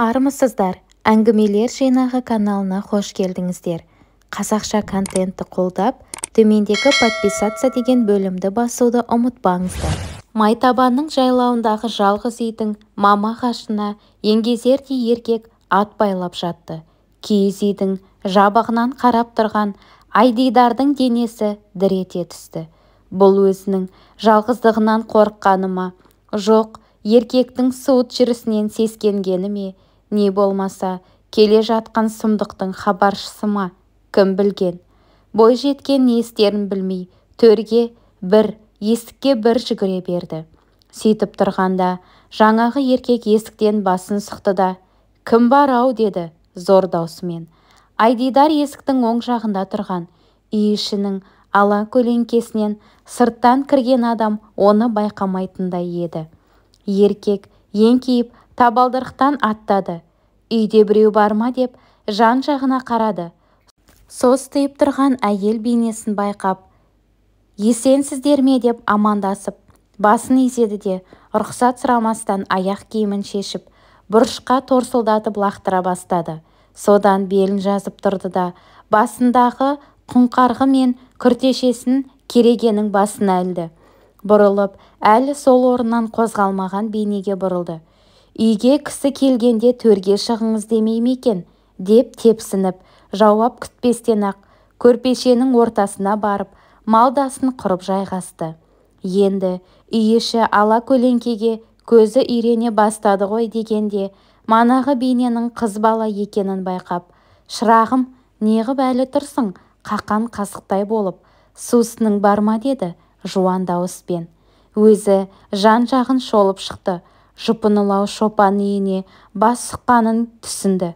армысыздар әңгімелер жинағы каналына қош келдіңіздер қазақша контентті қолдап төмендегі подписаться деген бөлімді басуды ұмытпаңыздар майтабанның жайлауындағы жалғыз үйдің мама ағашына еңгезердей еркек ат байлап жатты киіз үйдің жабығынан қарап тұрған айдидардың денесі дір ете түсті бұл өзінің жалғыздығынан қорыққаны ма жоқ еркектің суыт жүрісінен сескенгені ме не болмаса келе жатқан сұмдықтың хабаршысы ма кім білген Бой жеткен не істерін білмей төрге бір есікке бір жүгіре берді сөйтіп тұрғанда жаңағы еркек есіктен басын сұқты да кім бар-ау деді зор даусымен айдидар есіктің оң жағында тұрған үй ішінің ала көлеңкесінен сырттан кірген адам оны байқамайтындай еді еркек еңкейіп табалдырықтан аттады үйде біреу бар ма деп жан-жағына қарады состиып тұрған әйел бейнесін байқап есенсіздер ме деп амандасып басын изеді де рұқсат сұрамастан аяқ киімін шешіп бұрышқа торсылдатып лақтыра бастады содан белін жазып тұрды да басындағы құңқарғы мен күртешесін керегенің басына ілді бұрылып әлі сол орнынан қозғалмаған бейнеге бұрылды үйге кісі келгенде төрге шығыңыз демей ме екен деп тепсініп жауап күтпестен-ақ көрпешенің ортасына барып малдасын құрып жайғасты енді үй іші ала көлеңкеге көзі үйрене бастады ғой дегенде манағы бейненің қыз бала екенін байқап шырағым неғып әлі тұрсың қақан қасықтай болып сусының бар деді жуан дауыспен өзі жан-жағын шолып шықты жұпынылау шопан үйіне бас сұққанын түсінді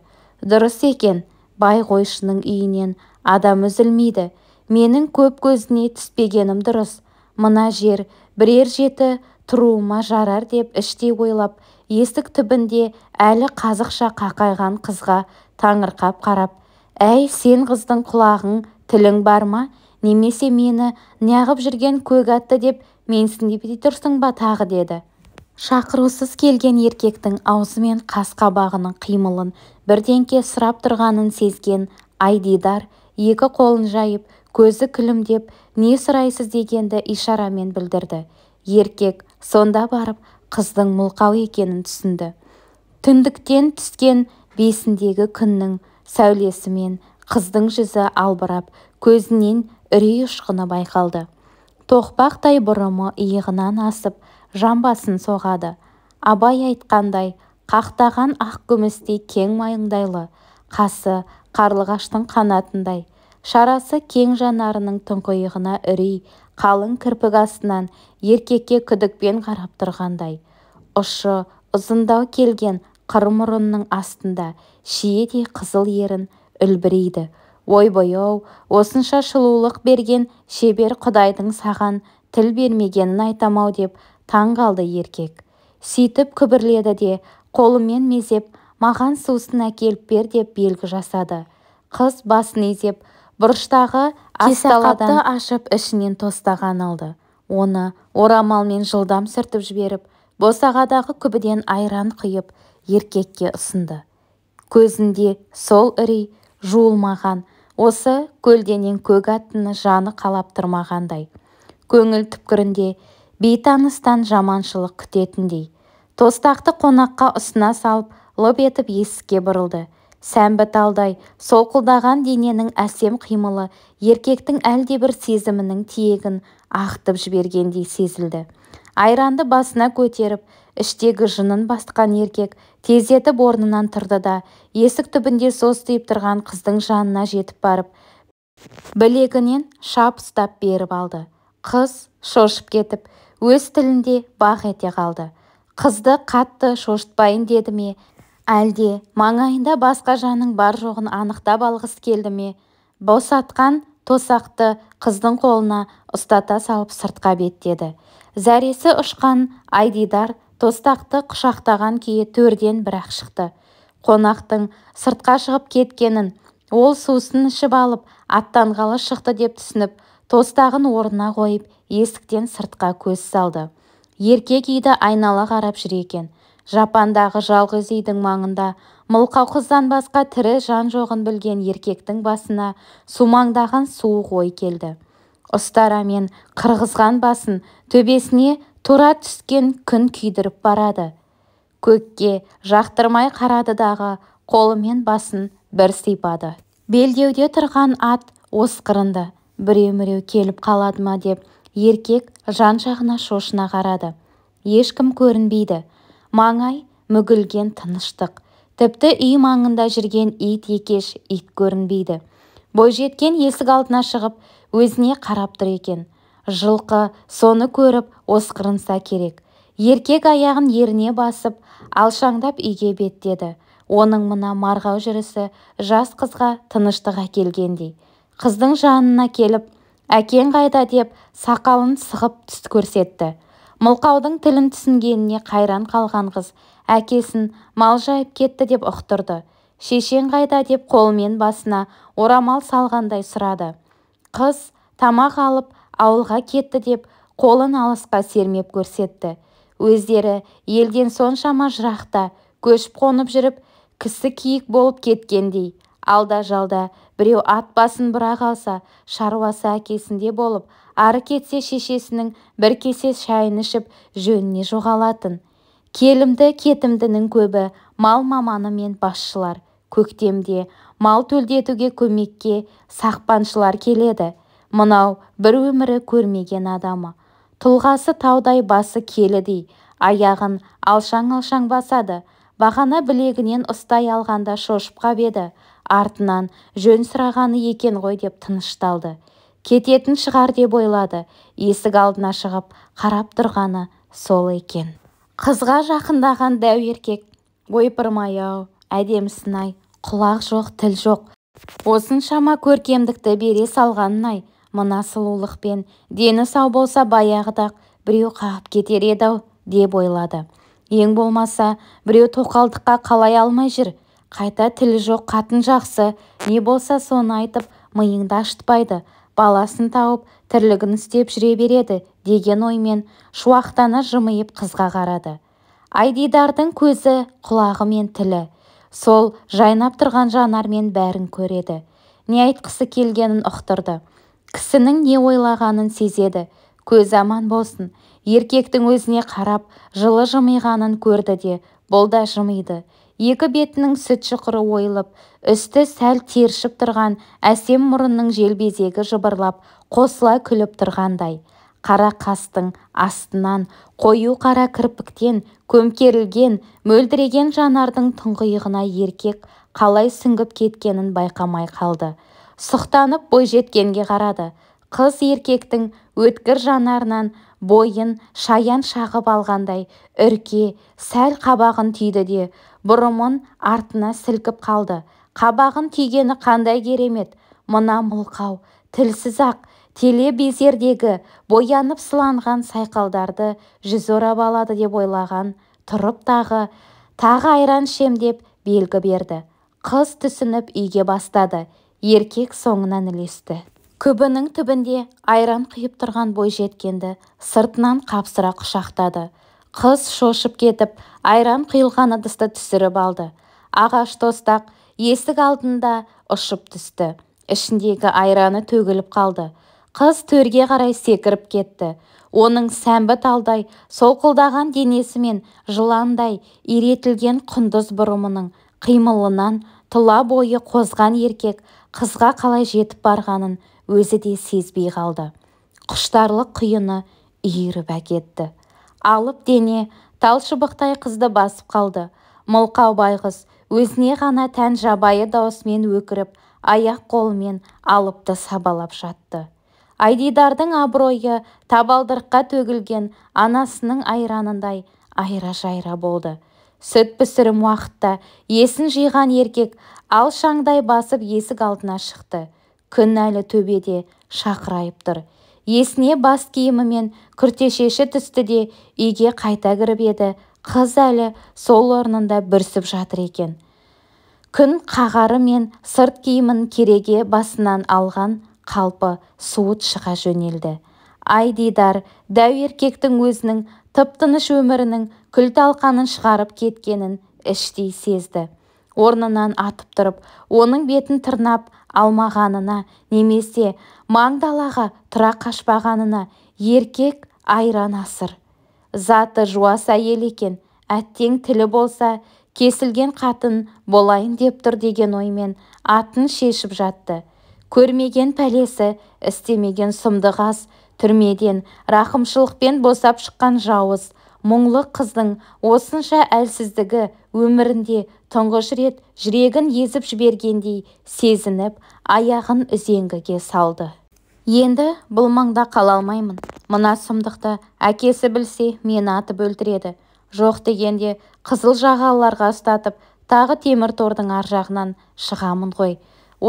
дұрыс екен бай қойшының үйінен адам үзілмейді менің көп көзіне түспегенім дұрыс мына жер бірер жеті тұруыма жарар деп іштей ойлап есік түбінде әлі қазықша қақайған қызға таңырқап қарап әй сен қыздың құлағың тілің бар ма немесе мені неғып жүрген көк атты деп менсінбей тұрсың ба тағы деді шақырусыз келген еркектің аузы мен қас-қабағының қимылын бірденке сұрап тұрғанын сезген айдидар екі қолын жайып көзі күлімдеп не сұрайсыз дегенді ишарамен білдірді еркек сонда барып қыздың мылқау екенін түсінді түндіктен түскен бесіндегі күннің сәулесімен қыздың жүзі албырап көзінен үрей ұшқыны байқалды тоқпақтай бұрымы иығынан асып жамбасын соғады абай айтқандай қақтаған ақ күмістей кең майыңдайлы қасы қарлығаштың қанатындай шарасы кең жанарының тұңғиығына үрей қалың кірпік астынан еркекке күдікпен қарап тұрғандай ұшы ұзындау келген қыр мұрынның астында шиедей қызыл ерін үлбірейді ойбай-ау осынша шылулық берген шебер құдайдың саған тіл бермегенін айтамау деп таң қалды еркек сөйтіп күбірледі де қолымен мезеп маған сусын әкеліп бер деп белгі жасады қыз басын изеп бұрыштағы асталадан ашып ішінен тостаған алды оны орамалмен жылдам сүртіп жіберіп босағадағы күбіден айран құйып еркекке ұсынды көзінде сол үрей жуылмаған осы көлденен көк аттыны жаны қалап тұрмағандай. көңіл түпкірінде бейтаныстан жаманшылық күтетіндей тостақты қонаққа ұсына салып лып етіп есікке бұрылды сәмбі талдай солқылдаған дененің әсем қимылы еркектің әлдебір сезімінің тиегін ақтып жібергендей сезілді айранды басына көтеріп іштегі жынын басқан еркек тездетіп орнынан тұрды да есік түбінде состиып тұрған қыздың жанына жетіп барып білегінен шап ұстап беріп алды қыз шошып кетіп өз тілінде бақ ете қалды қызды қатты шошытпайын деді ме әлде маңайында басқа жанның бар жоғын анықтап алғысы келді ме босатқан тосақты қыздың қолына ұстата салып сыртқа беттеді зәресі ұшқан айдидар тостақты құшақтаған күйі төрден бірақ шықты қонақтың сыртқа шығып кеткенін ол сусын ішіп алып аттанғалы шықты деп түсініп тостағын орнына қойып есіктен сыртқа көз салды еркек үйді айнала қарап жүр екен жапандағы жалғыз үйдің маңында мылқау қыздан басқа тірі жан жоғын білген еркектің басына сумаңдаған суық ой келді ұстарамен қырғызған басын төбесіне тура түскен күн күйдіріп барады көкке жақтырмай қарады дағы қолымен басын бір сипады белдеуде тұрған ат осқырынды біреу-міреу келіп қалады ма деп еркек жан-жағына шошына қарады ешкім көрінбейді маңай мүгілген тыныштық тіпті үй маңында жүрген ит екеш ит көрінбейді бойжеткен есік алдына шығып өзіне қарап тұр екен жылқы соны көріп осқырынса керек еркек аяғын еріне басып алшаңдап үйге беттеді оның мына марғау жүрісі жас қызға тыныштық әкелгендей қыздың жанына келіп әкең қайда деп сақалын сығып түс көрсетті мылқаудың тілін түсінгеніне қайран қалған қыз әкесін мал жайып кетті деп ұқтырды шешең қайда деп қолымен басына орамал салғандай сұрады қыз тамақ алып ауылға кетті деп қолын алысқа сермеп көрсетті өздері елден соншама жырақта көшіп-қонып жүріп кісі киік болып кеткендей алда-жалда біреу ат басын бұра қалса шаруасы әкесінде болып ары кетсе шешесінің бір кесе шайын ішіп жөніне жоғалатын келімді кетімдінің көбі мал маманы мен басшылар көктемде мал төлдетуге көмекке сақпаншылар келеді мынау бір өмірі көрмеген адамы тұлғасы таудай басы келідей аяғын алшаң-алшаң басады бағана білегінен ұстай алғанда шошып қап еді артынан жөн сұрағаны екен ғой деп тынышталды кететін шығар деп ойлады есік алдына шығып қарап тұрғаны сол екен қызға жақындаған дәу еркек ойпырмай-ау әдемісін-ай құлақ жоқ тіл жоқ осыншама көркемдікті бере салғанын-ай мына сұлулықпен дені сау болса баяғыдақ біреу қағып кетер еді-ау деп ойлады ең болмаса біреу тоқалдыққа қалай алмай жүр қайта тілі жоқ қатын жақсы не болса соны айтып миыңды ашытпайды баласын тауып тірлігін істеп жүре береді деген оймен шуақтана жымиып қызға қарады айдидардың көзі құлағы мен тілі сол жайнап тұрған жанармен бәрін көреді не айтқысы келгенін ұқтырды кісінің не ойлағанын сезеді көз аман болсын еркектің өзіне қарап жылы жымиғанын көрді де бұл да жымиды екі бетінің сүт шұқыры ойылып үсті сәл тершіп тұрған әсем мұрынның желбезегі жыбырлап қосыла күліп тұрғандай қара қастың астынан қою қара кірпіктен көмкерілген мөлдіреген жанардың тұңғиығына еркек қалай сүңгіп кеткенін байқамай қалды сұқтанып жеткенге қарады қыз еркектің өткір жанарынан бойын шаян шағып алғандай үрке сәл қабағын түйді де бұрымын артына сілкіп қалды қабағын түйгені қандай керемет мына мылқау тілсіз-ақ телебезердегі боянып сыланған сайқалдарды жүз орап алады деп ойлаған тұрып тағы тағы айран шем деп белгі берді қыз түсініп үйге бастады еркек соңынан ілесті күбінің түбінде айран құйып тұрған бойжеткенді сыртынан қапсыра құшақтады қыз шошып кетіп айран құйылған ыдысты түсіріп алды ағаш тостақ есік алдында ұшып түсті ішіндегі айраны төгіліп қалды қыз төрге қарай секіріп кетті оның сәмбі талдай солқылдаған денесі мен жыландай иретілген құндыз бұрымының қимылынан тұла бойы қозған еркек қызға қалай жетіп барғанын өзі де сезбей қалды құштарлық құйыны үйіріп әкетті алып дене талшыбықтай қызды басып қалды мылқау байғыз өзіне ғана тән жабайы даусымен өкіріп аяқ-қолымен алыпты сабалап жатты айдидардың абыройы табалдырыққа төгілген анасының айранындай айра-жайра болды сүт пісірім уақытта есін жиған еркек ал шаңдай басып есік алдына шықты күн әлі төбеде шақырайып тұр есіне бас киімі мен күртешеші түсті де үйге қайта кіріп еді қыз әлі сол орнында бүрсіп жатыр екен күн қағары мен сырт киімін кереге басынан алған қалпы суыт шыға жөнелді ай дидар дәу еркектің өзінің тып-тыныш өмірінің күл талқанын шығарып кеткенін іштей сезді орнынан атып тұрып оның бетін тырнап алмағанына немесе маңдалаға тұра қашпағанына еркек айран асыр заты жуас әйел екен әттең тілі болса кесілген қатын болайын деп тұр деген оймен атын шешіп жатты көрмеген пәлесі істемеген сұмдық аз түрмеден рақымшылықпен босап шыққан жауыз мұңлы қыздың осынша әлсіздігі өмірінде тұңғыш рет жүрегін езіп жібергендей сезініп аяғын үзеңгіге салды енді бұл маңда қала алмаймын мына сұмдықты әкесі білсе мені атып өлтіреді жоқ дегенде қызыл жағаларға ұстатып тағы темір тордың ар жағынан шығамын ғой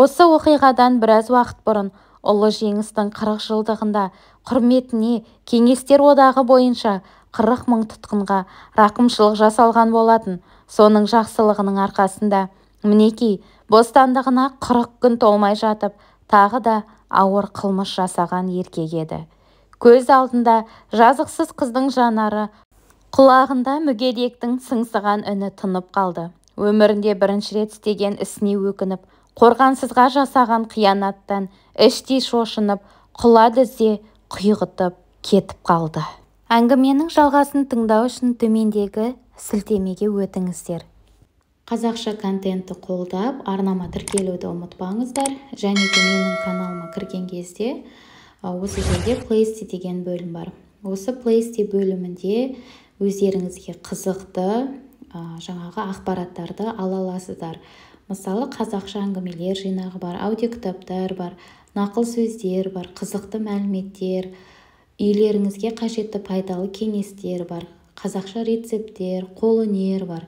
осы оқиғадан біраз уақыт бұрын ұлы жеңістің қырық жылдығында құрметіне кеңестер одағы бойынша қырық мың тұтқынға рақымшылық жасалған болатын соның жақсылығының арқасында мінекей бостандығына қырық күн толмай жатып тағы да ауыр қылмыс жасаған еркек еді көз алдында жазықсыз қыздың жанары құлағында мүгедектің сыңсыған үні тынып қалды өмірінде бірінші рет істеген ісіне өкініп қорғансызға жасаған қиянаттан іштей шошынып құлады ізде құйғытып кетіп қалды әңгіменің жалғасын тыңдау үшін төмендегі сілтемеге өтіңіздер қазақша контентті қолдап арнама тіркелуді ұмытпаңыздар және де менің каналыма кірген кезде осы жерде плейсти деген бөлім бар осы плейсти бөлімінде өздеріңізге қызықты жаңағы ақпараттарды ала аласыздар мысалы қазақша әңгімелер жинағы бар аудиокітаптар бар нақыл сөздер бар қызықты мәліметтер үйлеріңізге қажетті пайдалы кеңестер бар қазақша рецепттер, қолөнер бар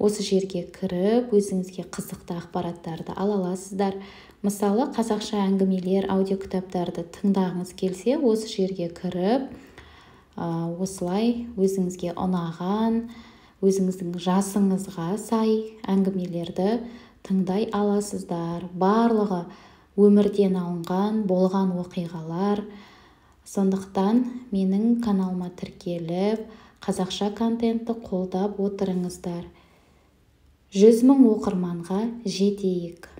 осы жерге кіріп өзіңізге қызықты ақпараттарды ала аласыздар мысалы қазақша әңгімелер аудиокітаптарды тыңдағыңыз келсе осы жерге кіріп осылай өзіңізге ұнаған өзіңіздің жасыңызға сай әңгімелерді тыңдай аласыздар барлығы өмірден алынған болған оқиғалар сондықтан менің каналыма тіркеліп қазақша контентті қолдап отырыңыздар жүз мың оқырманға жетейік